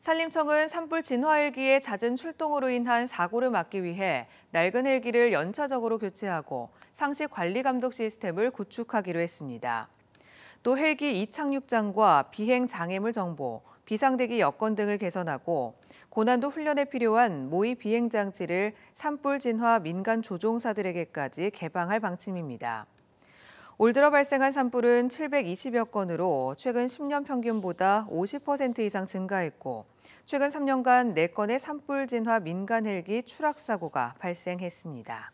산림청은 산불 진화 일기의 잦은 출동으로 인한 사고를 막기 위해 낡은 일기를 연차적으로 교체하고 상시 관리 감독 시스템을 구축하기로 했습니다. 또 헬기 이착륙장과 비행 장애물 정보, 비상대기 여건 등을 개선하고 고난도 훈련에 필요한 모의 비행 장치를 산불 진화 민간 조종사들에게까지 개방할 방침입니다. 올 들어 발생한 산불은 720여 건으로 최근 10년 평균보다 50% 이상 증가했고 최근 3년간 4건의 산불 진화 민간 헬기 추락 사고가 발생했습니다.